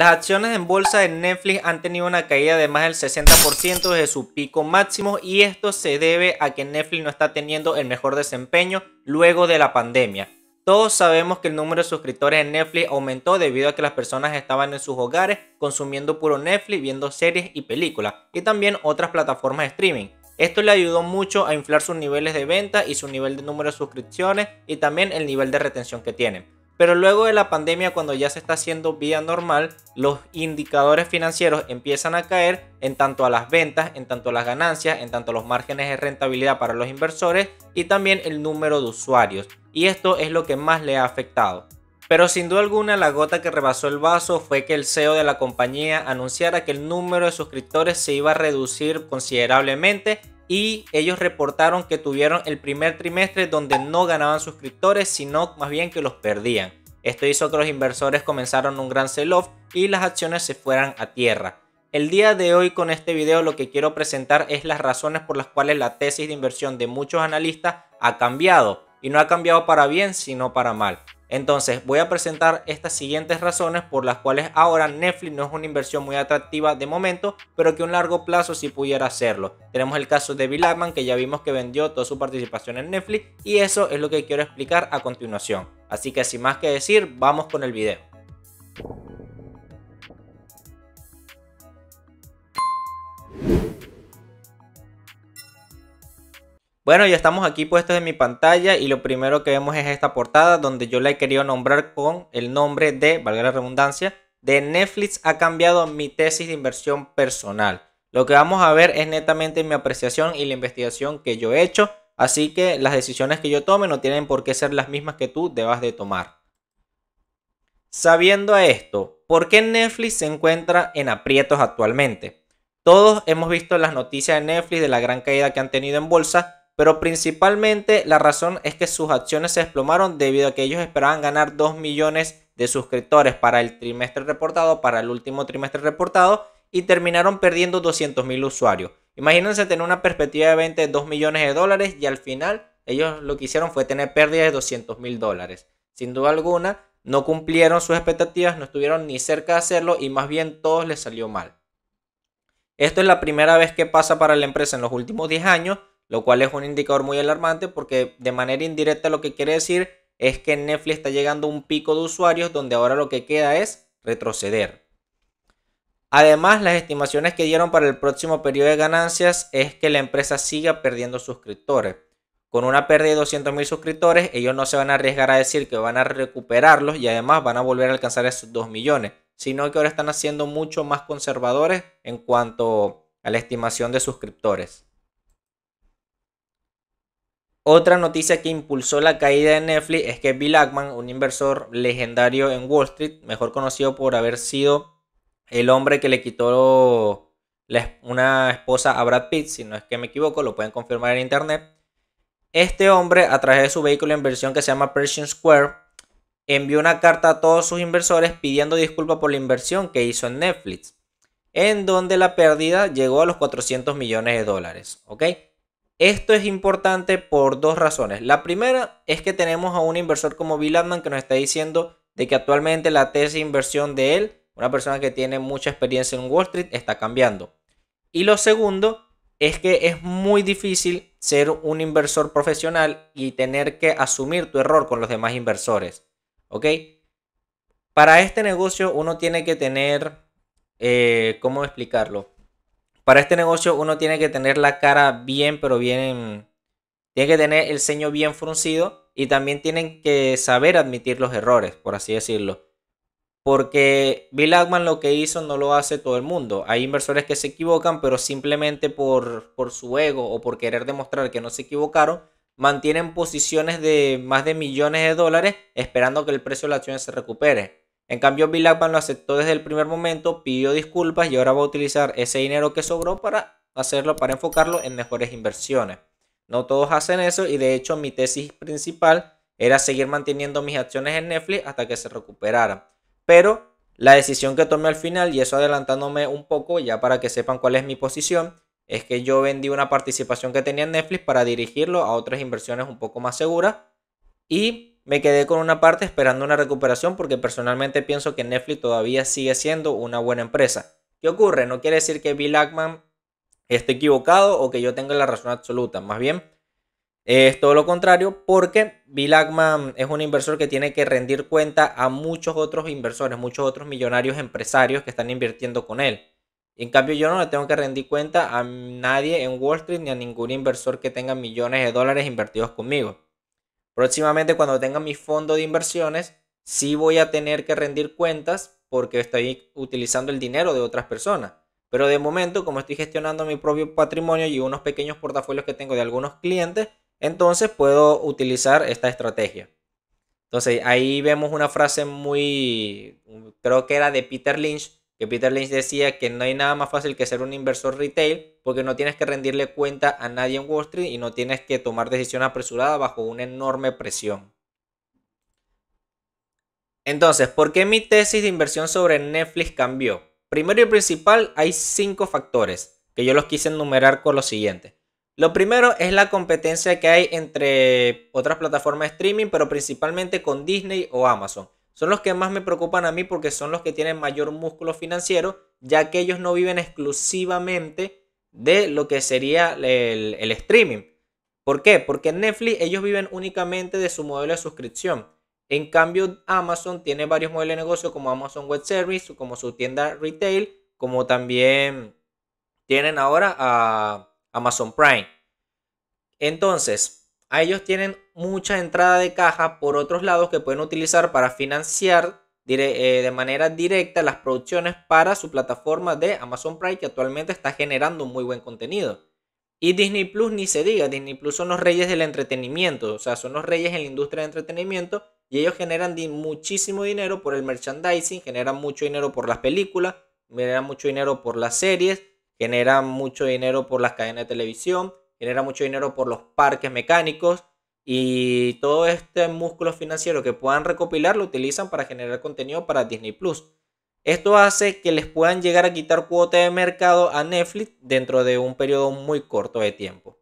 Las acciones en bolsa de Netflix han tenido una caída de más del 60% desde su pico máximo y esto se debe a que Netflix no está teniendo el mejor desempeño luego de la pandemia. Todos sabemos que el número de suscriptores en Netflix aumentó debido a que las personas estaban en sus hogares consumiendo puro Netflix, viendo series y películas y también otras plataformas de streaming. Esto le ayudó mucho a inflar sus niveles de venta y su nivel de número de suscripciones y también el nivel de retención que tienen. Pero luego de la pandemia, cuando ya se está haciendo vida normal, los indicadores financieros empiezan a caer en tanto a las ventas, en tanto a las ganancias, en tanto a los márgenes de rentabilidad para los inversores y también el número de usuarios. Y esto es lo que más le ha afectado. Pero sin duda alguna la gota que rebasó el vaso fue que el CEO de la compañía anunciara que el número de suscriptores se iba a reducir considerablemente y ellos reportaron que tuvieron el primer trimestre donde no ganaban suscriptores, sino más bien que los perdían. Esto hizo que los inversores comenzaron un gran sell-off y las acciones se fueran a tierra. El día de hoy con este video lo que quiero presentar es las razones por las cuales la tesis de inversión de muchos analistas ha cambiado. Y no ha cambiado para bien, sino para mal. Entonces voy a presentar estas siguientes razones por las cuales ahora Netflix no es una inversión muy atractiva de momento, pero que a un largo plazo sí pudiera hacerlo. Tenemos el caso de Bill Ackman que ya vimos que vendió toda su participación en Netflix y eso es lo que quiero explicar a continuación. Así que sin más que decir, vamos con el video. Bueno, ya estamos aquí puestos en mi pantalla y lo primero que vemos es esta portada donde yo la he querido nombrar con el nombre de, valga la redundancia, de Netflix ha cambiado mi tesis de inversión personal. Lo que vamos a ver es netamente mi apreciación y la investigación que yo he hecho, así que las decisiones que yo tome no tienen por qué ser las mismas que tú debas de tomar. Sabiendo a esto, ¿por qué Netflix se encuentra en aprietos actualmente? Todos hemos visto las noticias de Netflix de la gran caída que han tenido en bolsa pero principalmente la razón es que sus acciones se desplomaron debido a que ellos esperaban ganar 2 millones de suscriptores para el trimestre reportado, para el último trimestre reportado, y terminaron perdiendo 200 mil usuarios. Imagínense tener una perspectiva de 20, de 2 millones de dólares y al final ellos lo que hicieron fue tener pérdidas de 200 mil dólares. Sin duda alguna, no cumplieron sus expectativas, no estuvieron ni cerca de hacerlo y más bien todos les salió mal. Esto es la primera vez que pasa para la empresa en los últimos 10 años lo cual es un indicador muy alarmante porque de manera indirecta lo que quiere decir es que Netflix está llegando a un pico de usuarios donde ahora lo que queda es retroceder. Además, las estimaciones que dieron para el próximo periodo de ganancias es que la empresa siga perdiendo suscriptores. Con una pérdida de 200.000 suscriptores, ellos no se van a arriesgar a decir que van a recuperarlos y además van a volver a alcanzar esos 2 millones, sino que ahora están haciendo mucho más conservadores en cuanto a la estimación de suscriptores. Otra noticia que impulsó la caída de Netflix es que Bill Ackman, un inversor legendario en Wall Street, mejor conocido por haber sido el hombre que le quitó una esposa a Brad Pitt, si no es que me equivoco, lo pueden confirmar en internet. Este hombre, a través de su vehículo de inversión que se llama Pershing Square, envió una carta a todos sus inversores pidiendo disculpas por la inversión que hizo en Netflix, en donde la pérdida llegó a los 400 millones de dólares. ¿ok?, esto es importante por dos razones. La primera es que tenemos a un inversor como Bill Adman que nos está diciendo de que actualmente la tesis de inversión de él, una persona que tiene mucha experiencia en Wall Street, está cambiando. Y lo segundo es que es muy difícil ser un inversor profesional y tener que asumir tu error con los demás inversores. ¿Ok? Para este negocio uno tiene que tener, eh, ¿cómo explicarlo? para este negocio uno tiene que tener la cara bien, pero bien... Tiene que tener el ceño bien fruncido y también tienen que saber admitir los errores, por así decirlo. Porque Bill Ackman lo que hizo no lo hace todo el mundo. Hay inversores que se equivocan, pero simplemente por, por su ego o por querer demostrar que no se equivocaron, mantienen posiciones de más de millones de dólares esperando que el precio de la acción se recupere. En cambio, Bill Ackman lo aceptó desde el primer momento, pidió disculpas y ahora va a utilizar ese dinero que sobró para hacerlo, para enfocarlo en mejores inversiones. No todos hacen eso y de hecho mi tesis principal era seguir manteniendo mis acciones en Netflix hasta que se recuperara Pero la decisión que tomé al final, y eso adelantándome un poco ya para que sepan cuál es mi posición, es que yo vendí una participación que tenía en Netflix para dirigirlo a otras inversiones un poco más seguras y me quedé con una parte esperando una recuperación porque personalmente pienso que Netflix todavía sigue siendo una buena empresa. ¿Qué ocurre? No quiere decir que Bill Ackman esté equivocado o que yo tenga la razón absoluta. Más bien, es todo lo contrario porque Bill Ackman es un inversor que tiene que rendir cuenta a muchos otros inversores, muchos otros millonarios empresarios que están invirtiendo con él. En cambio, yo no le tengo que rendir cuenta a nadie en Wall Street ni a ningún inversor que tenga millones de dólares invertidos conmigo. Próximamente cuando tenga mi fondo de inversiones, sí voy a tener que rendir cuentas porque estoy utilizando el dinero de otras personas. Pero de momento, como estoy gestionando mi propio patrimonio y unos pequeños portafolios que tengo de algunos clientes, entonces puedo utilizar esta estrategia. Entonces ahí vemos una frase muy, creo que era de Peter Lynch, que Peter Lynch decía que no hay nada más fácil que ser un inversor retail porque no tienes que rendirle cuenta a nadie en Wall Street y no tienes que tomar decisiones apresuradas bajo una enorme presión. Entonces, ¿por qué mi tesis de inversión sobre Netflix cambió? Primero y principal, hay cinco factores que yo los quise enumerar con lo siguiente. Lo primero es la competencia que hay entre otras plataformas de streaming, pero principalmente con Disney o Amazon son los que más me preocupan a mí porque son los que tienen mayor músculo financiero, ya que ellos no viven exclusivamente de lo que sería el, streaming. ¿Por qué? Porque en Netflix ellos viven únicamente de su modelo de suscripción. En cambio, Amazon tiene varios modelos de negocio como Amazon Web Service, como su tienda retail, como también tienen ahora a Amazon Prime. Entonces, a ellos tienen mucha entrada de caja por otros lados que pueden utilizar para financiar eh, de manera directa las producciones para su plataforma de Amazon Prime que actualmente está generando muy buen contenido. Y Disney Plus ni se diga, Disney Plus son los reyes del entretenimiento, o sea, son los reyes en la industria de entretenimiento y ellos generan muchísimo dinero por el merchandising, generan mucho dinero por las películas, generan mucho dinero por las series, generan mucho dinero por las cadenas de televisión, generan mucho dinero por los parques mecánicos, y todo este músculo financiero que puedan recopilar lo utilizan para generar contenido para Disney Plus. Esto hace que les puedan llegar a quitar cuota de mercado a Netflix dentro de un periodo muy corto de tiempo.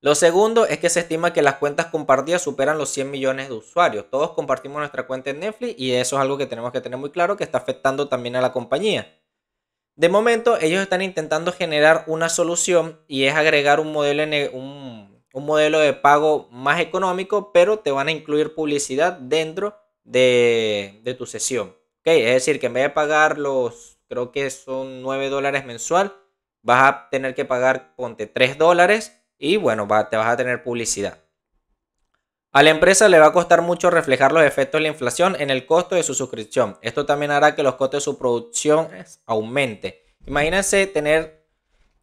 Lo segundo es que se estima que las cuentas compartidas superan los 100 millones de usuarios. Todos compartimos nuestra cuenta en Netflix y eso es algo que tenemos que tener muy claro que está afectando también a la compañía. De momento ellos están intentando generar una solución y es agregar un modelo, en un, un modelo de pago más económico, pero te van a incluir publicidad dentro de, tu sesión. ¿Okay? Es decir, que en vez de pagar los, creo que son 9 dólares mensual, vas a tener que pagar, ponte 3 dólares y bueno, va, te vas a tener publicidad. A la empresa le va a costar mucho reflejar los efectos de la inflación en el costo de su suscripción. Esto también hará que los costes de su producción aumente. Imagínense tener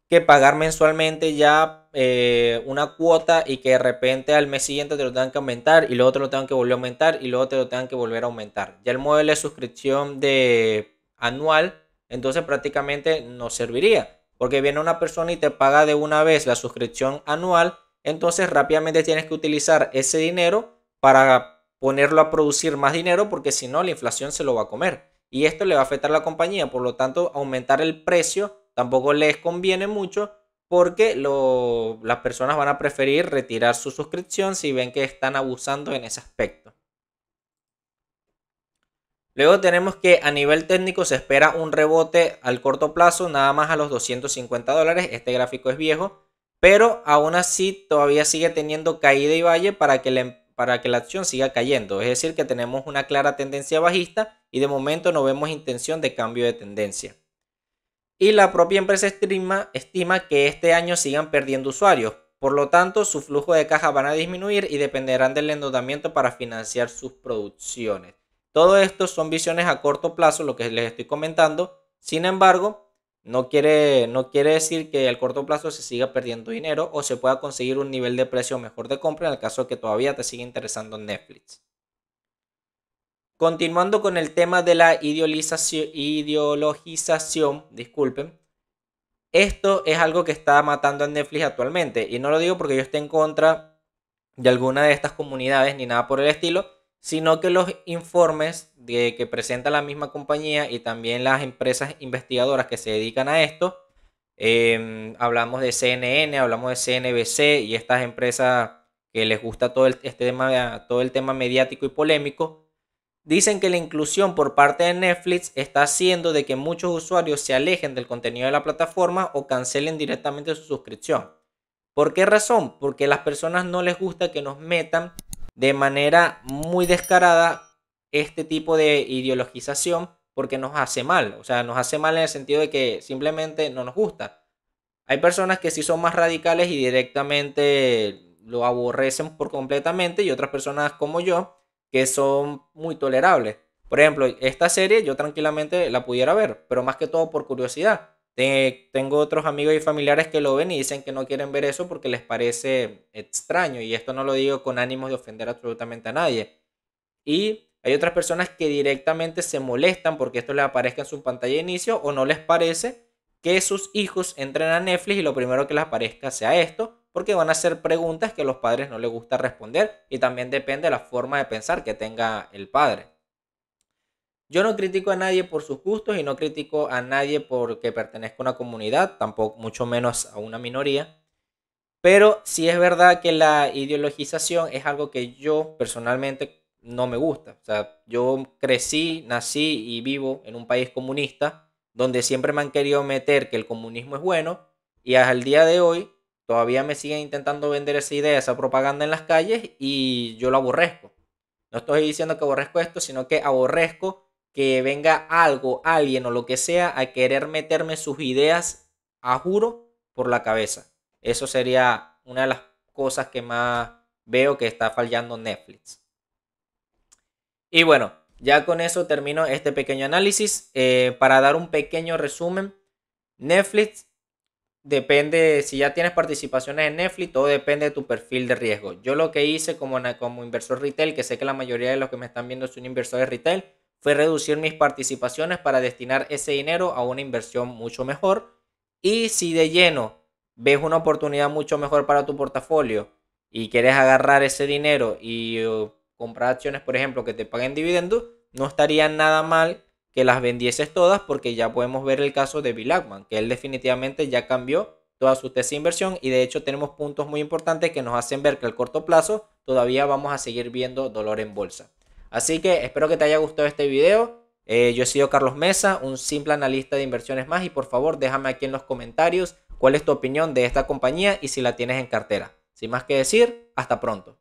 que pagar mensualmente ya eh, una cuota y que de repente al mes siguiente te lo tengan que aumentar y luego te lo tengan que volver a aumentar y luego te lo tengan que volver a aumentar. Ya el modelo de suscripción de anual, entonces prácticamente no serviría. Porque viene una persona y te paga de una vez la suscripción anual, entonces rápidamente tienes que utilizar ese dinero para ponerlo a producir más dinero porque si no la inflación se lo va a comer. Y esto le va a afectar a la compañía, por lo tanto aumentar el precio tampoco les conviene mucho porque las personas van a preferir retirar su suscripción si ven que están abusando en ese aspecto. Luego tenemos que a nivel técnico se espera un rebote al corto plazo, nada más a los 250 dólares. Este gráfico es viejo, pero aún así todavía sigue teniendo caída y valle em, para que la acción siga cayendo. Es decir, que tenemos una clara tendencia bajista y de momento no vemos intención de cambio de tendencia y la propia empresa estima, estima que este año sigan perdiendo usuarios. Por lo tanto, su flujo de caja van a disminuir y dependerán del endeudamiento para financiar sus producciones. Todo esto son visiones a corto plazo, lo que les estoy comentando. Sin embargo, no quiere, no quiere decir que al corto plazo se siga perdiendo dinero o se pueda conseguir un nivel de precio mejor de compra en el caso que todavía te siga interesando Netflix. Continuando con el tema de la ideologización, disculpen, esto es algo que está matando a Netflix actualmente. Y no lo digo porque yo esté en contra de alguna de estas comunidades ni nada por el estilo, sino que los informes de que presenta la misma compañía y también las empresas investigadoras que se dedican a esto, em, hablamos de CNN, hablamos de CNBC y estas empresas que les gusta todo, este tema, todo el tema mediático y polémico, Dicen que la inclusión por parte de Netflix está haciendo de que muchos usuarios se alejen del contenido de la plataforma o cancelen directamente su suscripción. ¿Por qué razón? Porque a las personas no les gusta que nos metan de manera muy descarada este tipo de ideologización porque nos hace mal. O sea, nos hace mal en el sentido de que simplemente no nos gusta. Hay personas que sí son más radicales y directamente lo aborrecen por completamente y otras personas como yo que son muy tolerables. Por ejemplo, esta serie yo tranquilamente la pudiera ver, pero más que todo por curiosidad. Tengo otros amigos y familiares que lo ven y dicen que no quieren ver eso porque les parece extraño. Y esto no lo digo con ánimos de ofender absolutamente a nadie. Y hay otras personas que directamente se molestan porque esto les aparezca en su pantalla de inicio o no les parece que sus hijos entren a Netflix y lo primero que les aparezca sea esto porque van a ser preguntas que a los padres no les gusta responder y también depende de la forma de pensar que tenga el padre. Yo no critico a nadie por sus gustos y no critico a nadie porque pertenezca a una comunidad, tampoco mucho menos a una minoría. Pero sí es verdad que la ideologización es algo que yo personalmente no me gusta. O sea, yo crecí, nací y vivo en un país comunista donde siempre me han querido meter que el comunismo es bueno y hasta el día de hoy Todavía me siguen intentando vender esa idea, esa propaganda en las calles y yo lo aborrezco. No estoy diciendo que aborrezco esto, sino que aborrezco que venga algo, alguien o lo que sea a querer meterme sus ideas a juro por la cabeza. Eso sería una de las cosas que más veo que está fallando Netflix. Y bueno, ya con eso termino este pequeño análisis. Eh, para dar un pequeño resumen, Netflix depende, si ya tienes participaciones en Netflix, todo depende de tu perfil de riesgo. Yo lo que hice como, inversor retail, que sé que la mayoría de los que me están viendo son inversores retail, fue reducir mis participaciones para destinar ese dinero a una inversión mucho mejor. Y si de lleno ves una oportunidad mucho mejor para tu portafolio y quieres agarrar ese dinero y comprar acciones, por ejemplo, que te paguen dividendos, no estaría nada mal que las vendieses todas porque ya podemos ver el caso de Bill Ackman, que él definitivamente ya cambió toda su tesis de inversión y de hecho tenemos puntos muy importantes que nos hacen ver que al corto plazo todavía vamos a seguir viendo dolor en bolsa. Así que espero que te haya gustado este video. Eh, yo he sido Carlos Mesa, un simple analista de inversiones más y por favor déjame aquí en los comentarios cuál es tu opinión de esta compañía y si la tienes en cartera. Sin más que decir, hasta pronto.